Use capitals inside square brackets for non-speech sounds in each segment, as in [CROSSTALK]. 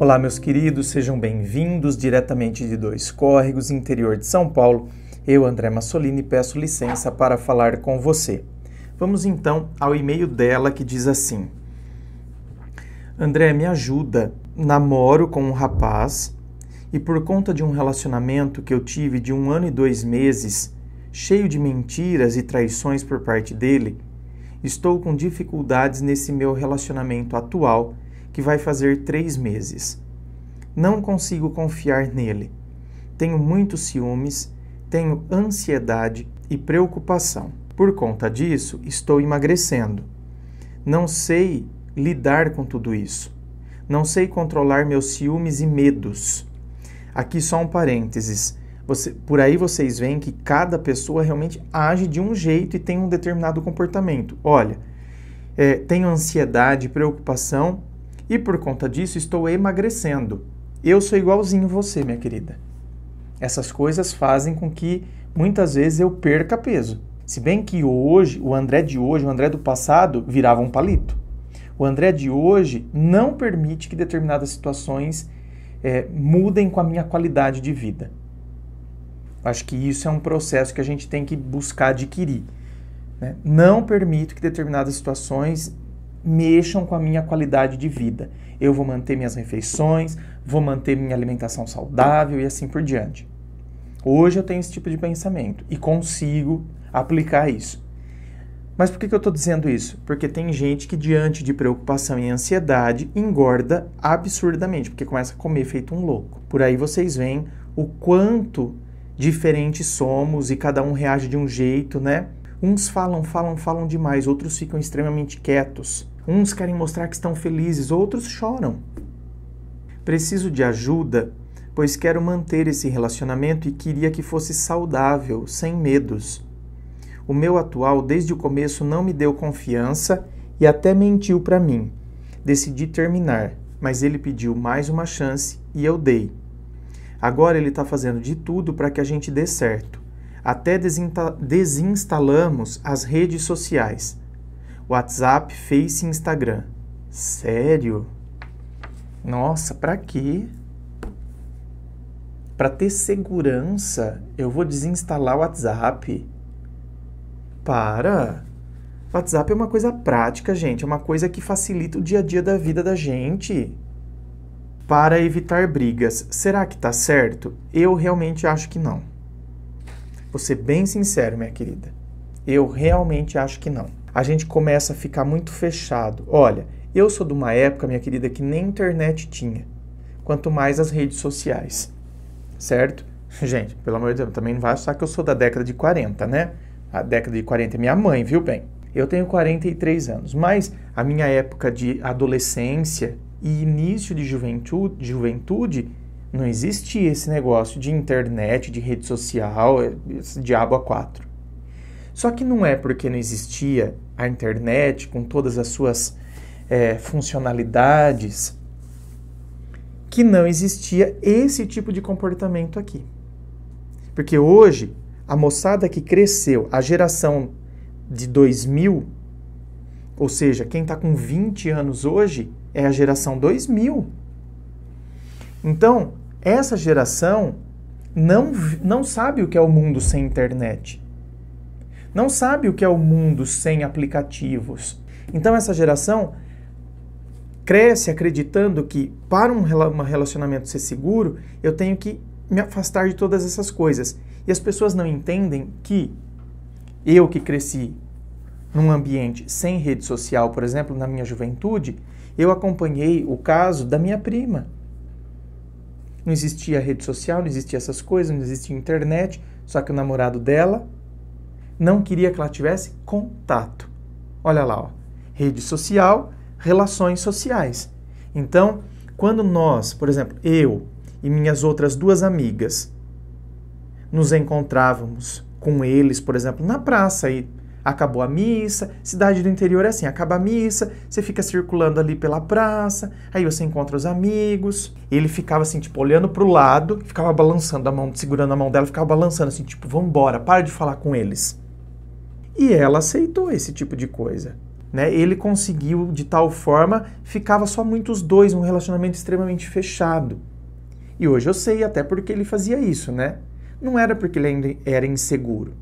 Olá, meus queridos, sejam bem-vindos diretamente de Dois Córregos, interior de São Paulo. Eu, André Massolini, peço licença para falar com você. Vamos então ao e-mail dela que diz assim: André, me ajuda. Namoro com um rapaz e, por conta de um relacionamento que eu tive de um ano e dois meses, cheio de mentiras e traições por parte dele, estou com dificuldades nesse meu relacionamento atual que vai fazer três meses. Não consigo confiar nele. Tenho muitos ciúmes, tenho ansiedade e preocupação. Por conta disso, estou emagrecendo. Não sei lidar com tudo isso. Não sei controlar meus ciúmes e medos. Aqui só um parênteses. Você, por aí vocês veem que cada pessoa realmente age de um jeito e tem um determinado comportamento. Olha, é, tenho ansiedade, preocupação, e por conta disso estou emagrecendo. Eu sou igualzinho você, minha querida. Essas coisas fazem com que muitas vezes eu perca peso. Se bem que hoje, o André de hoje, o André do passado, virava um palito. O André de hoje não permite que determinadas situações é, mudem com a minha qualidade de vida. Acho que isso é um processo que a gente tem que buscar adquirir. Né? Não permito que determinadas situações mexam com a minha qualidade de vida. Eu vou manter minhas refeições, vou manter minha alimentação saudável e assim por diante. Hoje eu tenho esse tipo de pensamento e consigo aplicar isso. Mas por que eu estou dizendo isso? Porque tem gente que, diante de preocupação e ansiedade, engorda absurdamente, porque começa a comer feito um louco. Por aí vocês veem o quanto diferentes somos e cada um reage de um jeito, né? Uns falam, falam, falam demais, outros ficam extremamente quietos. Uns querem mostrar que estão felizes, outros choram. Preciso de ajuda, pois quero manter esse relacionamento e queria que fosse saudável, sem medos. O meu atual, desde o começo, não me deu confiança e até mentiu para mim. Decidi terminar, mas ele pediu mais uma chance e eu dei. Agora ele está fazendo de tudo para que a gente dê certo. Até desinstalamos as redes sociais. WhatsApp, Face e Instagram. Sério? Nossa, para quê? Para ter segurança, eu vou desinstalar o WhatsApp. Para. WhatsApp é uma coisa prática, gente, é uma coisa que facilita o dia a dia da vida da gente. Para evitar brigas, será que tá certo? Eu realmente acho que não. Vou ser bem sincero, minha querida. Eu realmente acho que não a gente começa a ficar muito fechado. Olha, eu sou de uma época, minha querida, que nem internet tinha, quanto mais as redes sociais, certo? [LAUGHS] Gente, pelo amor de Deus, também não vai achar que eu sou da década de 40, né? A década de 40 é minha mãe, viu bem? Eu tenho 43 anos, mas a minha época de adolescência e início de juventude, juventude não existia esse negócio de internet, de rede social, esse diabo a quatro. Só que não é porque não existia a internet com todas as suas é, funcionalidades que não existia esse tipo de comportamento aqui. Porque hoje, a moçada que cresceu, a geração de 2000, ou seja, quem está com 20 anos hoje é a geração 2000. Então, essa geração não, não sabe o que é o mundo sem internet não sabe o que é o mundo sem aplicativos. Então essa geração cresce acreditando que para um relacionamento ser seguro, eu tenho que me afastar de todas essas coisas. E as pessoas não entendem que eu que cresci num ambiente sem rede social, por exemplo, na minha juventude, eu acompanhei o caso da minha prima. Não existia rede social, não existia essas coisas, não existia internet, só que o namorado dela não queria que ela tivesse contato. Olha lá, ó. rede social, relações sociais. Então, quando nós, por exemplo, eu e minhas outras duas amigas nos encontrávamos com eles, por exemplo, na praça e acabou a missa, cidade do interior é assim, acaba a missa, você fica circulando ali pela praça, aí você encontra os amigos. Ele ficava assim, tipo, olhando pro lado, ficava balançando a mão, segurando a mão dela, ficava balançando assim, tipo, vambora, para de falar com eles. E ela aceitou esse tipo de coisa. Né? Ele conseguiu, de tal forma, ficava só muitos dois, um relacionamento extremamente fechado. E hoje eu sei até porque ele fazia isso, né? Não era porque ele era inseguro.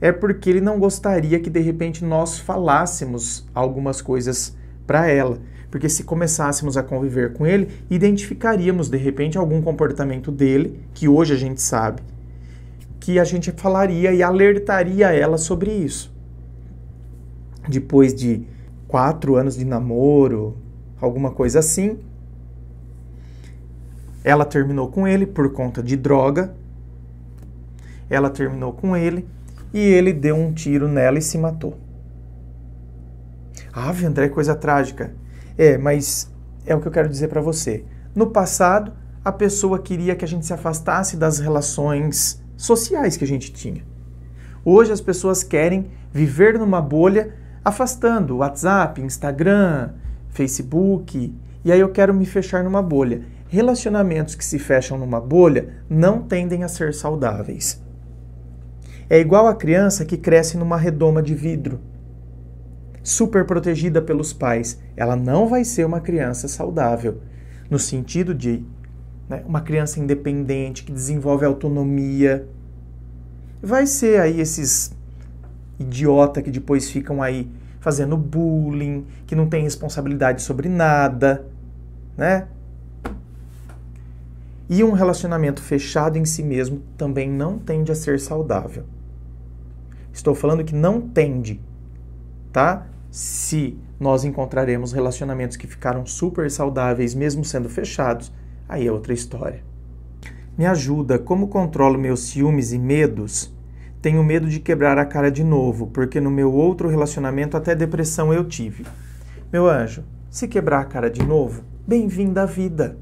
É porque ele não gostaria que de repente nós falássemos algumas coisas para ela. Porque se começássemos a conviver com ele, identificaríamos de repente algum comportamento dele, que hoje a gente sabe, que a gente falaria e alertaria ela sobre isso. Depois de quatro anos de namoro, alguma coisa assim, ela terminou com ele por conta de droga. Ela terminou com ele e ele deu um tiro nela e se matou. Ah, André, coisa trágica. É, mas é o que eu quero dizer para você. No passado, a pessoa queria que a gente se afastasse das relações sociais que a gente tinha. Hoje as pessoas querem viver numa bolha afastando WhatsApp, Instagram, Facebook, e aí eu quero me fechar numa bolha. Relacionamentos que se fecham numa bolha não tendem a ser saudáveis. É igual a criança que cresce numa redoma de vidro, super protegida pelos pais. Ela não vai ser uma criança saudável, no sentido de né? uma criança independente que desenvolve autonomia. Vai ser aí esses idiota que depois ficam aí fazendo bullying, que não tem responsabilidade sobre nada, né? E um relacionamento fechado em si mesmo também não tende a ser saudável. Estou falando que não tende, tá? Se nós encontraremos relacionamentos que ficaram super saudáveis mesmo sendo fechados, aí é outra história. Me ajuda, como controlo meus ciúmes e medos? Tenho medo de quebrar a cara de novo, porque no meu outro relacionamento até depressão eu tive. Meu anjo, se quebrar a cara de novo, bem-vindo à vida.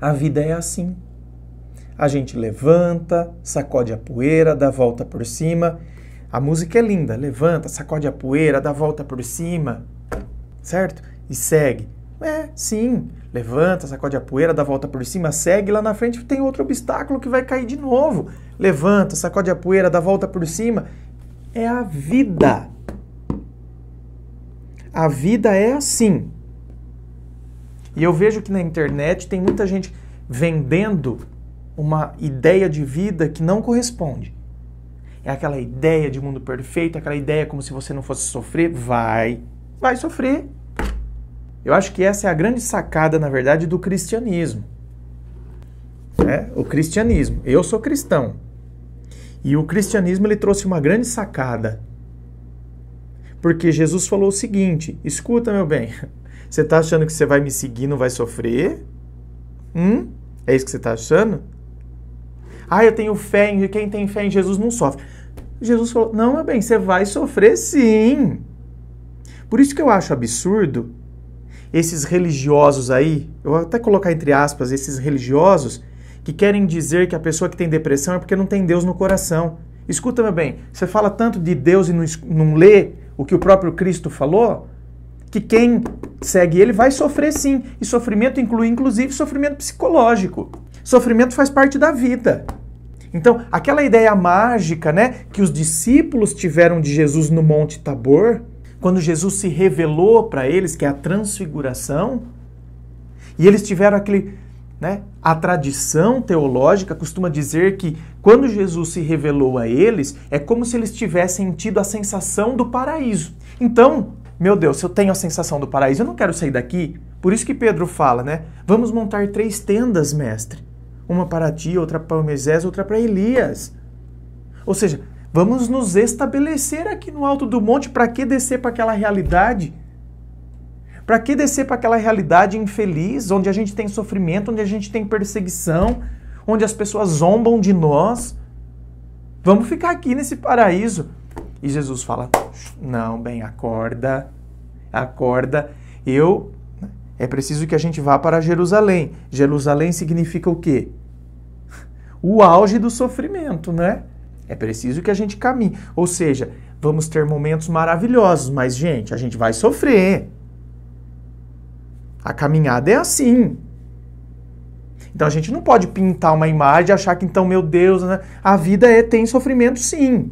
A vida é assim. A gente levanta, sacode a poeira, dá volta por cima. A música é linda, levanta, sacode a poeira, dá volta por cima, certo? E segue. É, sim. Levanta, sacode a poeira, dá a volta por cima, segue, lá na frente tem outro obstáculo que vai cair de novo. Levanta, sacode a poeira, dá a volta por cima. É a vida. A vida é assim. E eu vejo que na internet tem muita gente vendendo uma ideia de vida que não corresponde. É aquela ideia de mundo perfeito, aquela ideia como se você não fosse sofrer. Vai, vai sofrer. Eu acho que essa é a grande sacada, na verdade, do cristianismo. É, o cristianismo. Eu sou cristão. E o cristianismo ele trouxe uma grande sacada. Porque Jesus falou o seguinte: escuta, meu bem, [LAUGHS] você está achando que você vai me seguir não vai sofrer? Hum? É isso que você está achando? Ah, eu tenho fé em quem tem fé em Jesus não sofre. Jesus falou: não, meu bem, você vai sofrer sim. Por isso que eu acho absurdo esses religiosos aí, eu vou até colocar entre aspas, esses religiosos que querem dizer que a pessoa que tem depressão é porque não tem Deus no coração. Escuta, meu bem, você fala tanto de Deus e não, não lê o que o próprio Cristo falou, que quem segue ele vai sofrer sim. E sofrimento inclui, inclusive, sofrimento psicológico. Sofrimento faz parte da vida. Então, aquela ideia mágica, né, que os discípulos tiveram de Jesus no Monte Tabor, quando Jesus se revelou para eles, que é a transfiguração, e eles tiveram aquele. Né, a tradição teológica costuma dizer que quando Jesus se revelou a eles, é como se eles tivessem tido a sensação do paraíso. Então, meu Deus, se eu tenho a sensação do paraíso, eu não quero sair daqui. Por isso que Pedro fala, né? Vamos montar três tendas, mestre. Uma para ti, outra para Moisés, outra para Elias. Ou seja, Vamos nos estabelecer aqui no alto do monte. Para que descer para aquela realidade? Para que descer para aquela realidade infeliz, onde a gente tem sofrimento, onde a gente tem perseguição, onde as pessoas zombam de nós? Vamos ficar aqui nesse paraíso. E Jesus fala: Não, bem, acorda, acorda. Eu. É preciso que a gente vá para Jerusalém. Jerusalém significa o quê? [LAUGHS] O auge do sofrimento, né? É preciso que a gente caminhe. Ou seja, vamos ter momentos maravilhosos, mas, gente, a gente vai sofrer. A caminhada é assim. Então a gente não pode pintar uma imagem e achar que, então, meu Deus, né? a vida é, tem sofrimento sim.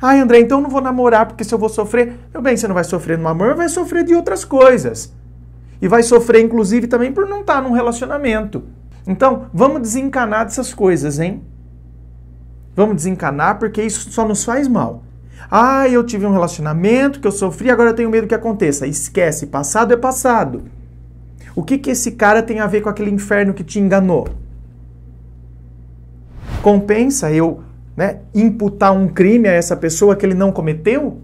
Ah, André, então eu não vou namorar porque se eu vou sofrer. Meu bem, você não vai sofrer no amor, vai sofrer de outras coisas. E vai sofrer, inclusive, também por não estar num relacionamento. Então, vamos desencanar dessas coisas, hein? Vamos desencanar porque isso só nos faz mal. Ah, eu tive um relacionamento que eu sofri, agora eu tenho medo que aconteça. Esquece, passado é passado. O que, que esse cara tem a ver com aquele inferno que te enganou? Compensa eu né, imputar um crime a essa pessoa que ele não cometeu?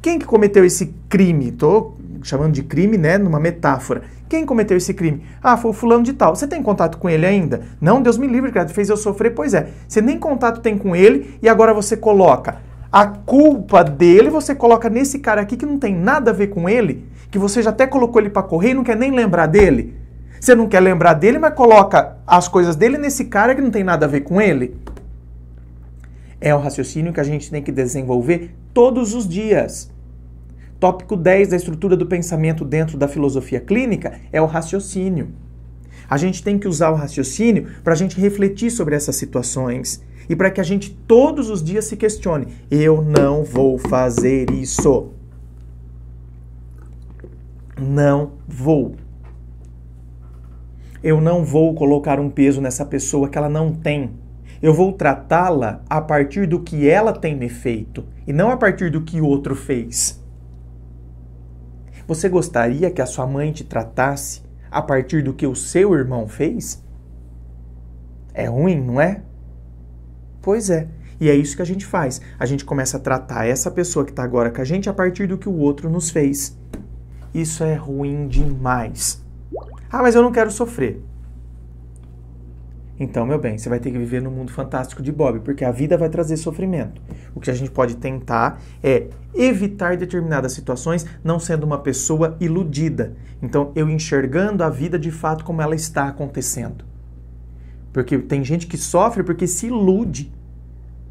Quem que cometeu esse crime? Estou chamando de crime, né, numa metáfora. Quem cometeu esse crime? Ah, foi o fulano de tal. Você tem contato com ele ainda? Não, Deus me livre, cara, fez eu sofrer. Pois é, você nem contato tem com ele e agora você coloca a culpa dele, você coloca nesse cara aqui que não tem nada a ver com ele, que você já até colocou ele para correr e não quer nem lembrar dele. Você não quer lembrar dele, mas coloca as coisas dele nesse cara que não tem nada a ver com ele. É o raciocínio que a gente tem que desenvolver todos os dias. Tópico 10 da estrutura do pensamento dentro da filosofia clínica é o raciocínio. A gente tem que usar o raciocínio para a gente refletir sobre essas situações e para que a gente todos os dias se questione: eu não vou fazer isso. Não vou. Eu não vou colocar um peso nessa pessoa que ela não tem. Eu vou tratá-la a partir do que ela tem feito e não a partir do que o outro fez. Você gostaria que a sua mãe te tratasse a partir do que o seu irmão fez? É ruim, não é? Pois é. E é isso que a gente faz. A gente começa a tratar essa pessoa que está agora com a gente a partir do que o outro nos fez. Isso é ruim demais. Ah, mas eu não quero sofrer. Então, meu bem, você vai ter que viver no mundo fantástico de Bob, porque a vida vai trazer sofrimento. O que a gente pode tentar é evitar determinadas situações, não sendo uma pessoa iludida. Então, eu enxergando a vida de fato como ela está acontecendo. Porque tem gente que sofre porque se ilude,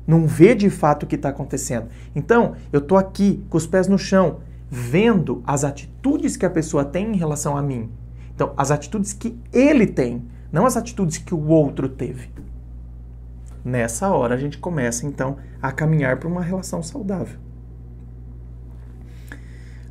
não vê de fato o que está acontecendo. Então, eu estou aqui com os pés no chão, vendo as atitudes que a pessoa tem em relação a mim. Então, as atitudes que ele tem não as atitudes que o outro teve. Nessa hora a gente começa então a caminhar para uma relação saudável.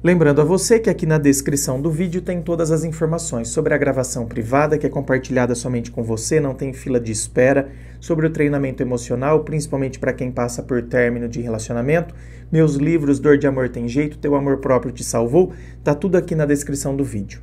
Lembrando a você que aqui na descrição do vídeo tem todas as informações sobre a gravação privada que é compartilhada somente com você, não tem fila de espera, sobre o treinamento emocional, principalmente para quem passa por término de relacionamento, meus livros Dor de Amor Tem Jeito, Teu Amor Próprio Te Salvou, tá tudo aqui na descrição do vídeo.